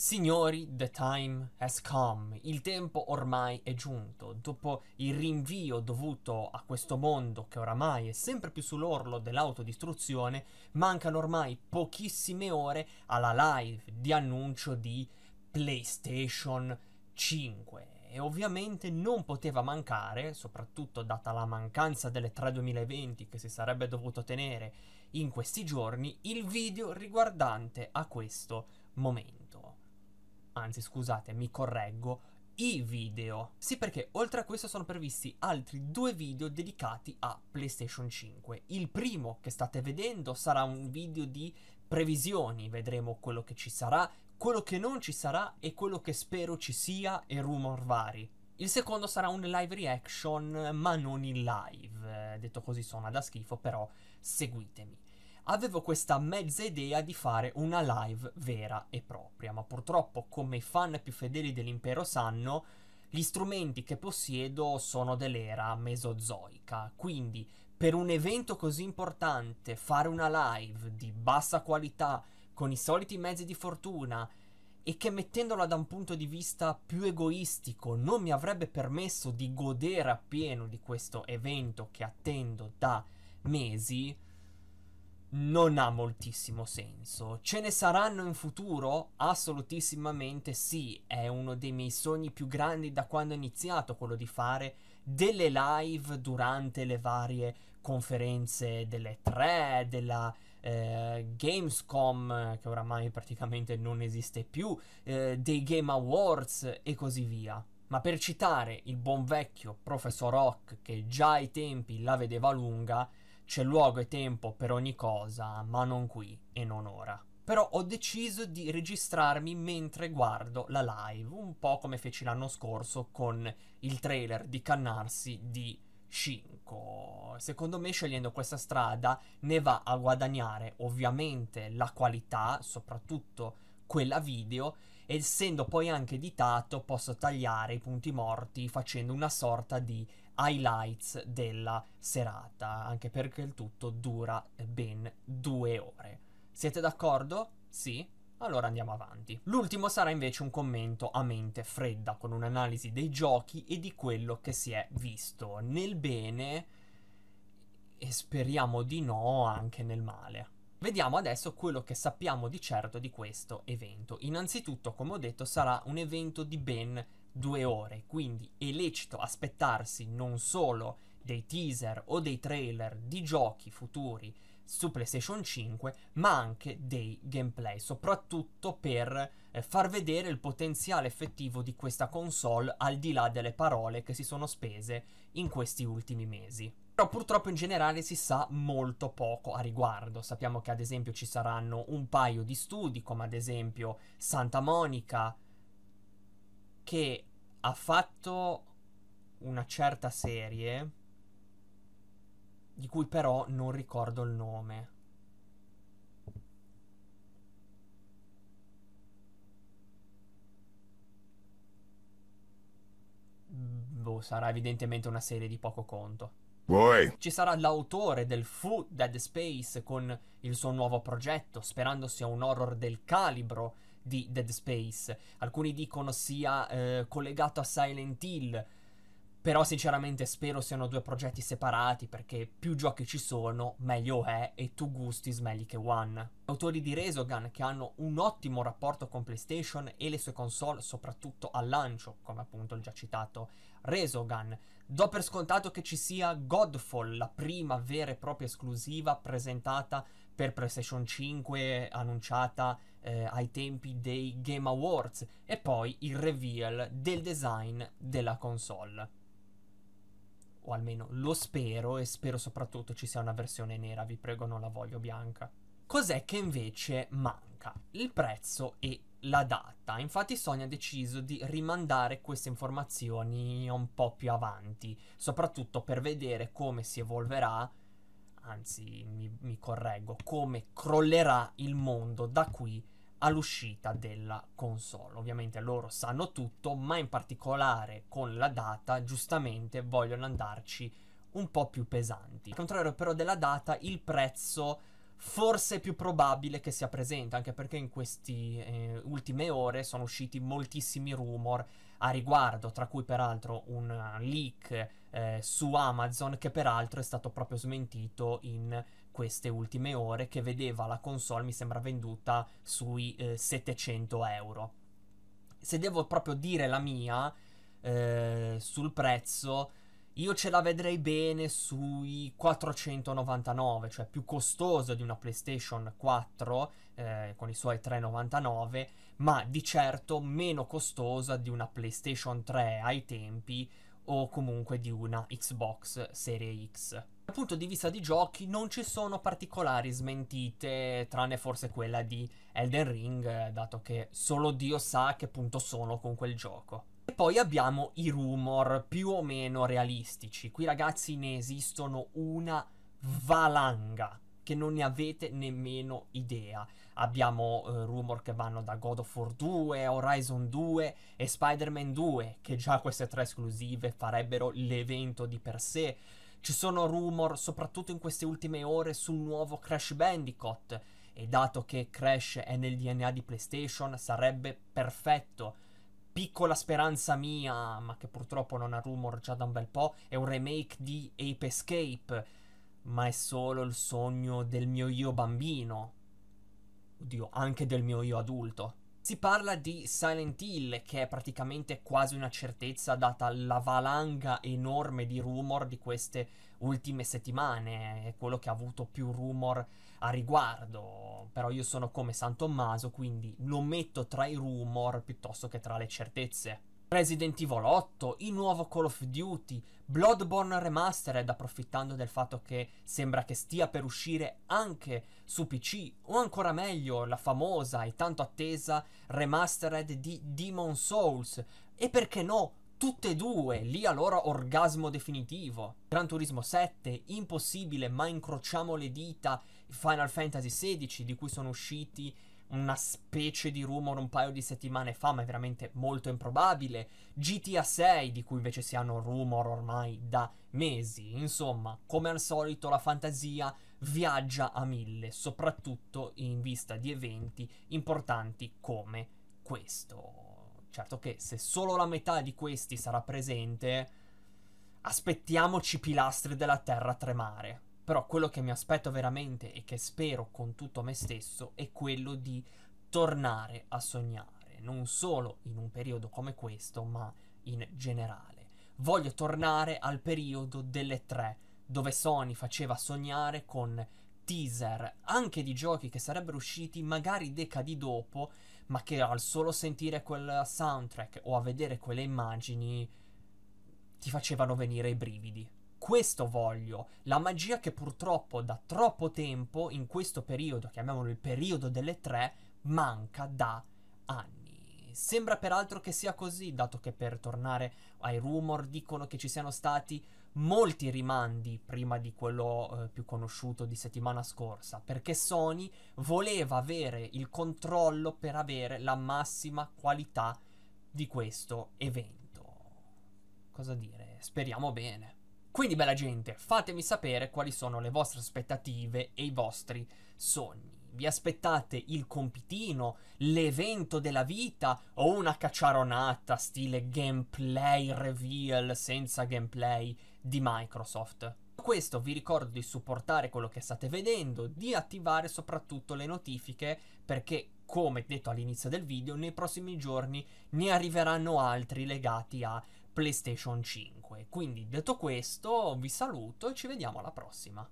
Signori, the time has come, il tempo ormai è giunto. Dopo il rinvio dovuto a questo mondo che oramai è sempre più sull'orlo dell'autodistruzione, mancano ormai pochissime ore alla live di annuncio di PlayStation 5. E ovviamente non poteva mancare, soprattutto data la mancanza delle 3 2020 che si sarebbe dovuto tenere in questi giorni, il video riguardante a questo momento anzi scusate, mi correggo, i video. Sì, perché oltre a questo sono previsti altri due video dedicati a PlayStation 5. Il primo che state vedendo sarà un video di previsioni, vedremo quello che ci sarà, quello che non ci sarà e quello che spero ci sia e rumor vari. Il secondo sarà un live reaction, ma non in live. Eh, detto così suona da schifo, però seguitemi avevo questa mezza idea di fare una live vera e propria, ma purtroppo come i fan più fedeli dell'impero sanno, gli strumenti che possiedo sono dell'era mesozoica, quindi per un evento così importante fare una live di bassa qualità con i soliti mezzi di fortuna e che mettendola da un punto di vista più egoistico non mi avrebbe permesso di godere appieno di questo evento che attendo da mesi, non ha moltissimo senso. Ce ne saranno in futuro? Assolutissimamente sì, è uno dei miei sogni più grandi da quando ho iniziato quello di fare delle live durante le varie conferenze delle 3, della eh, Gamescom che oramai praticamente non esiste più, eh, dei Game Awards e così via. Ma per citare il buon vecchio professor Rock che già ai tempi la vedeva lunga, c'è luogo e tempo per ogni cosa, ma non qui e non ora. Però ho deciso di registrarmi mentre guardo la live, un po' come feci l'anno scorso con il trailer di Cannarsi di 5. Secondo me scegliendo questa strada ne va a guadagnare ovviamente la qualità, soprattutto quella video, essendo poi anche editato posso tagliare i punti morti facendo una sorta di highlights della serata, anche perché il tutto dura ben due ore. Siete d'accordo? Sì? Allora andiamo avanti. L'ultimo sarà invece un commento a mente fredda, con un'analisi dei giochi e di quello che si è visto, nel bene e speriamo di no anche nel male. Vediamo adesso quello che sappiamo di certo di questo evento. Innanzitutto, come ho detto, sarà un evento di ben due ore, quindi è lecito aspettarsi non solo dei teaser o dei trailer di giochi futuri su PlayStation 5, ma anche dei gameplay, soprattutto per eh, far vedere il potenziale effettivo di questa console al di là delle parole che si sono spese in questi ultimi mesi. Però purtroppo in generale si sa molto poco a riguardo. Sappiamo che ad esempio ci saranno un paio di studi, come ad esempio Santa Monica, che ha fatto una certa serie di cui però non ricordo il nome. Mm, boh, sarà evidentemente una serie di poco conto. Boy. Ci sarà l'autore del Fu Dead Space con il suo nuovo progetto, sperando sia un horror del calibro di Dead Space. Alcuni dicono sia eh, collegato a Silent Hill. Però sinceramente spero siano due progetti separati perché più giochi ci sono, meglio è e tu gusti meglio che one. Autori di Resogun che hanno un ottimo rapporto con PlayStation e le sue console, soprattutto al lancio, come appunto il già citato Resogun. Do per scontato che ci sia Godfall, la prima vera e propria esclusiva presentata per PlayStation 5, annunciata eh, ai tempi dei Game Awards e poi il reveal del design della console. O almeno lo spero e spero soprattutto ci sia una versione nera, vi prego non la voglio bianca. Cos'è che invece manca? Il prezzo e la data. Infatti Sony ha deciso di rimandare queste informazioni un po' più avanti, soprattutto per vedere come si evolverà anzi mi, mi, correggo, come crollerà il mondo da qui a all'uscita della console. Ovviamente loro sanno tutto, ma in particolare con la data giustamente vogliono andarci un po' più pesanti. Al contrario però della data, il prezzo forse è più probabile che sia presente, anche perché in queste eh, ultime ore sono usciti moltissimi rumor a riguardo, tra cui peraltro un eh, leak eh, su Amazon che peraltro è stato proprio smentito in queste ultime ore che vedeva la console mi sembra venduta sui eh, 700 euro. Se devo proprio dire la mia eh, sul prezzo, io ce la vedrei bene sui 499, cioè più costoso di una PlayStation 4 eh, con i suoi 399, ma di certo meno costosa di una PlayStation 3 ai tempi o comunque di una Xbox Serie X. Dal punto di vista di giochi non ci sono particolari smentite, tranne forse quella di Elden Ring, dato che solo Dio sa a che punto sono con quel gioco. E poi abbiamo i rumor più o meno realistici. Qui ragazzi ne esistono una valanga che non ne avete nemmeno idea abbiamo eh, rumor che vanno da God of War 2, Horizon 2 e Spider-Man 2, che già queste tre esclusive farebbero l'evento di per sé. Ci sono rumor, soprattutto in queste ultime ore, sul nuovo Crash Bandicoot, e dato che Crash è nel DNA di PlayStation, sarebbe perfetto. Piccola speranza mia, ma che purtroppo non ha rumor già da un bel po', è un remake di Ape Escape, ma è solo il sogno del mio io bambino, oddio, anche del mio io adulto. Si parla di Silent Hill, che è praticamente quasi una certezza data la valanga enorme di rumor di queste ultime settimane, è quello che ha avuto più rumor a riguardo, però io sono come San Tommaso, quindi lo metto tra i rumor piuttosto che tra le certezze. Resident Evil 8, il nuovo Call of Duty, Bloodborne Remastered, approfittando del fatto che sembra che stia per uscire anche su PC, o ancora meglio la famosa e tanto attesa Remastered di Demon Souls, e perché no, tutte e due, lì al loro orgasmo definitivo. Gran Turismo 7, impossibile, ma incrociamo le dita, Final Fantasy XVI, di cui sono usciti una specie di rumor un paio di settimane fa, ma è veramente molto improbabile. GTA 6, di cui invece si hanno rumor ormai da mesi. Insomma, come al solito, la fantasia viaggia a mille, soprattutto in vista di eventi importanti come questo. Certo che se solo la metà di questi sarà presente, aspettiamoci pilastri della terra tremare. Però quello che mi aspetto veramente e che spero con tutto me stesso è quello di tornare a sognare, non solo in un periodo come questo, ma in generale. Voglio tornare al periodo delle tre, dove Sony faceva sognare con teaser anche di giochi che sarebbero usciti magari decadi dopo, ma che al solo sentire quel soundtrack o a vedere quelle immagini ti facevano venire i brividi questo voglio, la magia che purtroppo da troppo tempo, in questo periodo, chiamiamolo il periodo delle tre, manca da anni. Sembra peraltro che sia così, dato che per tornare ai rumor dicono che ci siano stati molti rimandi prima di quello eh, più conosciuto di settimana scorsa, perché Sony voleva avere il controllo per avere la massima qualità di questo evento. Cosa dire? Speriamo bene. Quindi bella gente, fatemi sapere quali sono le vostre aspettative e i vostri sogni. Vi aspettate il compitino, l'evento della vita o una cacciaronata stile gameplay reveal senza gameplay di Microsoft? questo vi ricordo di supportare quello che state vedendo, di attivare soprattutto le notifiche perché come detto all'inizio del video, nei prossimi giorni ne arriveranno altri legati a PlayStation 5. Quindi detto questo vi saluto e ci vediamo alla prossima.